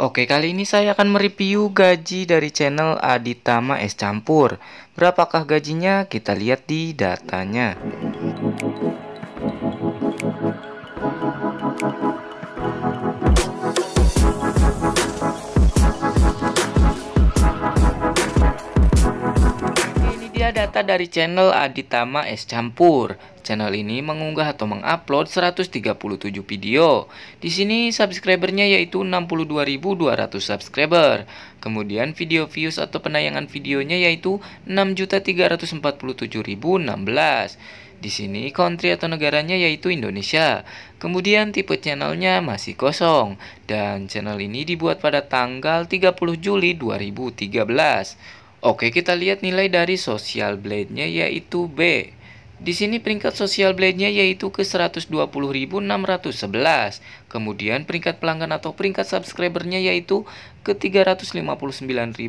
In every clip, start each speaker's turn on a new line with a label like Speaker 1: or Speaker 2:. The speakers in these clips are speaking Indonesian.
Speaker 1: Oke, kali ini saya akan mereview gaji dari channel Aditama Es Campur. Berapakah gajinya? Kita lihat di datanya. berangkat dari channel Aditama Es Campur. Channel ini mengunggah atau mengupload 137 video. Di sini subscribernya yaitu 62.200 subscriber. Kemudian video views atau penayangan videonya yaitu 6.347.016. Di sini country atau negaranya yaitu Indonesia. Kemudian tipe channelnya masih kosong dan channel ini dibuat pada tanggal 30 Juli 2013. Oke, kita lihat nilai dari social blade-nya yaitu B. Di sini peringkat social blade-nya yaitu ke 120.611. Kemudian peringkat pelanggan atau peringkat subscriber nya yaitu ke 359.191.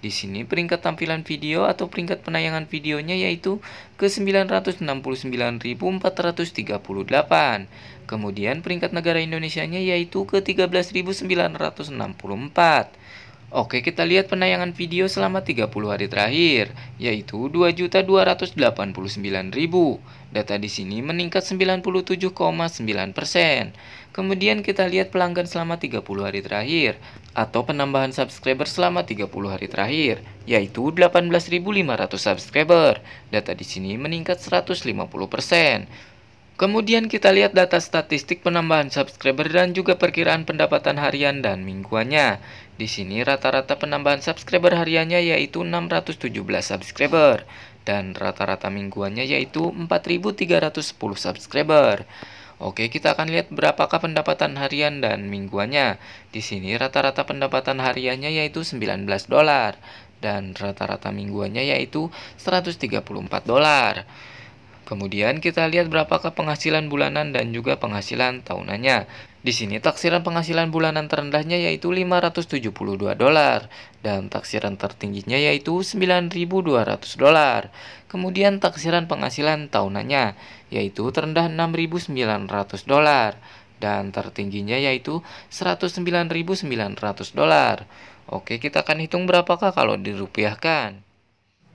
Speaker 1: Di sini peringkat tampilan video atau peringkat penayangan videonya yaitu ke 969.438. Kemudian peringkat negara Indonesia nya yaitu ke 13.964. Oke, kita lihat penayangan video selama 30 hari terakhir, yaitu 2.289.000. Data di sini meningkat 97,9%. Kemudian kita lihat pelanggan selama 30 hari terakhir, atau penambahan subscriber selama 30 hari terakhir, yaitu 18.500 subscriber. Data di sini meningkat 150%. Kemudian kita lihat data statistik penambahan subscriber dan juga perkiraan pendapatan harian dan mingguannya. Di sini rata-rata penambahan subscriber hariannya yaitu 617 subscriber dan rata-rata mingguannya yaitu 4310 subscriber. Oke, kita akan lihat berapakah pendapatan harian dan mingguannya. Di sini rata-rata pendapatan hariannya yaitu 19 dolar dan rata-rata mingguannya yaitu 134 dolar. Kemudian kita lihat berapakah penghasilan bulanan dan juga penghasilan tahunannya. Di sini taksiran penghasilan bulanan terendahnya yaitu 572 dolar dan taksiran tertingginya yaitu 9.200 dolar. Kemudian taksiran penghasilan tahunannya yaitu terendah 6.900 dolar dan tertingginya yaitu 109.900 dolar. Oke, kita akan hitung berapakah kalau dirupiahkan.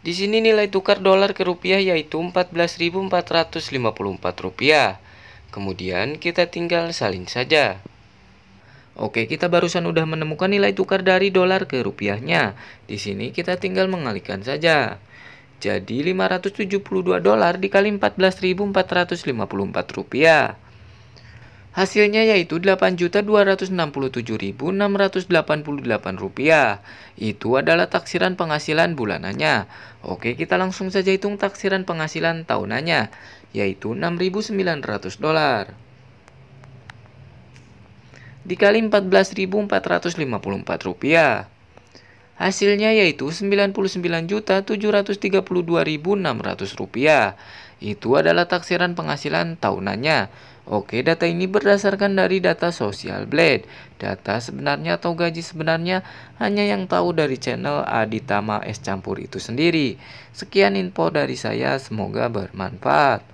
Speaker 1: Di sini nilai tukar dolar ke rupiah yaitu 14.454 rupiah. Kemudian kita tinggal salin saja. Oke, kita barusan udah menemukan nilai tukar dari dolar ke rupiahnya. Di sini kita tinggal mengalihkan saja. Jadi 572 dolar dikali 14.454 rupiah. Hasilnya yaitu Rp8.267.688. Itu adalah taksiran penghasilan bulanannya. Oke, kita langsung saja hitung taksiran penghasilan tahunannya, yaitu 6.900 dolar. Dikali 14.454 rupiah. Hasilnya yaitu rp rupiah. Itu adalah taksiran penghasilan tahunannya. Oke, data ini berdasarkan dari data Social Blade. Data sebenarnya atau gaji sebenarnya hanya yang tahu dari channel Aditama Es Campur itu sendiri. Sekian info dari saya, semoga bermanfaat.